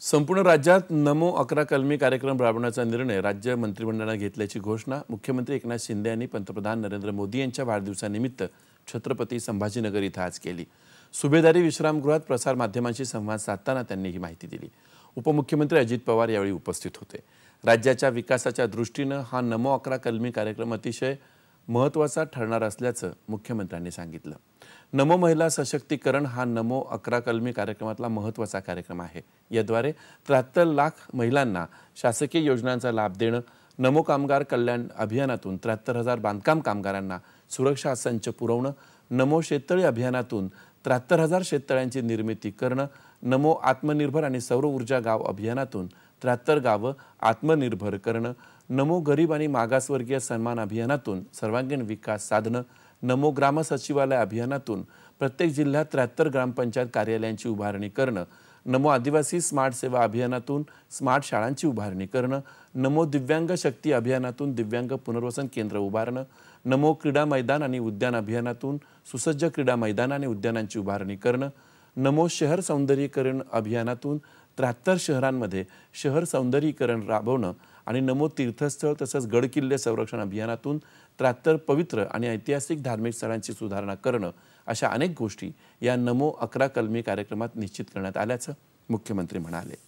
संपूर्ण राज्यात नमो अकरा कलमी कार्यक्रम राबवण्याचा निर्णय राज्य मंत्रिमंडळानं घेतल्याची घोषणा मुख्यमंत्री एकनाथ शिंदे यांनी पंतप्रधान नरेंद्र मोदी यांच्या वाढदिवसानिमित्त छत्रपती संभाजीनगर इथं आज केली सुभेदारी विश्रामगृहात प्रसारमाध्यमांशी संवाद साधताना त्यांनी ही माहिती दिली उपमुख्यमंत्री अजित पवार यावेळी उपस्थित होते राज्याच्या विकासाच्या दृष्टीनं हा नमो अकरा कलमी कार्यक्रम अतिशय महत्त्वाचा ठरणार असल्याचं मुख्यमंत्र्यांनी सांगितलं नमो महिला सशक्तीकरण हा नमो अकरा कलमी कार्यक्रमातला महत्त्वाचा कार्यक्रम आहे याद्वारे त्र्याहत्तर लाख महिलांना शासकीय योजनांचा लाभ देणं नमो कामगार कल्याण अभियानातून त्र्याहत्तर हजार बांधकाम कामगारांना सुरक्षा संच पुरवणं नमो शेततळी अभियानातून त्र्याहत्तर हजार शेततळ्यांची निर्मिती करणं नमो आत्मनिर्भर आणि सौर ऊर्जा गाव अभियानातून त्र्याहत्तर गावं आत्मनिर्भर करणं नमो गरीब आणि मागासवर्गीय सन्मान अभियानातून सर्वांगीण विकास साधणं नमो ग्राम सचिवालय अभियानातून प्रत्येक जिल्ह्यात त्र्याहत्तर ग्रामपंचायत कार्यालयांची उभारणी करणं नमो आदिवासी स्मार्ट सेवा अभियानातून स्मार्ट शाळांची उभारणी करणं नमो दिव्यांग शक्ती अभियानातून दिव्यांग पुनर्वसन केंद्र उभारणं नमो क्रीडा मैदान आणि उद्यान अभियानातून सुसज्ज क्रीडा मैदान आणि उद्यानांची उभारणी करणं नमो शहर सौंदर्यीकरण अभियानातून त्र्याहत्तर शहरांमध्ये शहर सौंदर्यीकरण राबवणं आणि नमो तीर्थस्थळ तसंच गडकिल्ले संरक्षण अभियानातून त्र्याहत्तर पवित्र आणि ऐतिहासिक धार्मिक स्थळांची सुधारणा करणं अशा अनेक गोष्टी या नमो अकरा कलमी कार्यक्रमात निश्चित करण्यात आल्याचं मुख्यमंत्री म्हणाले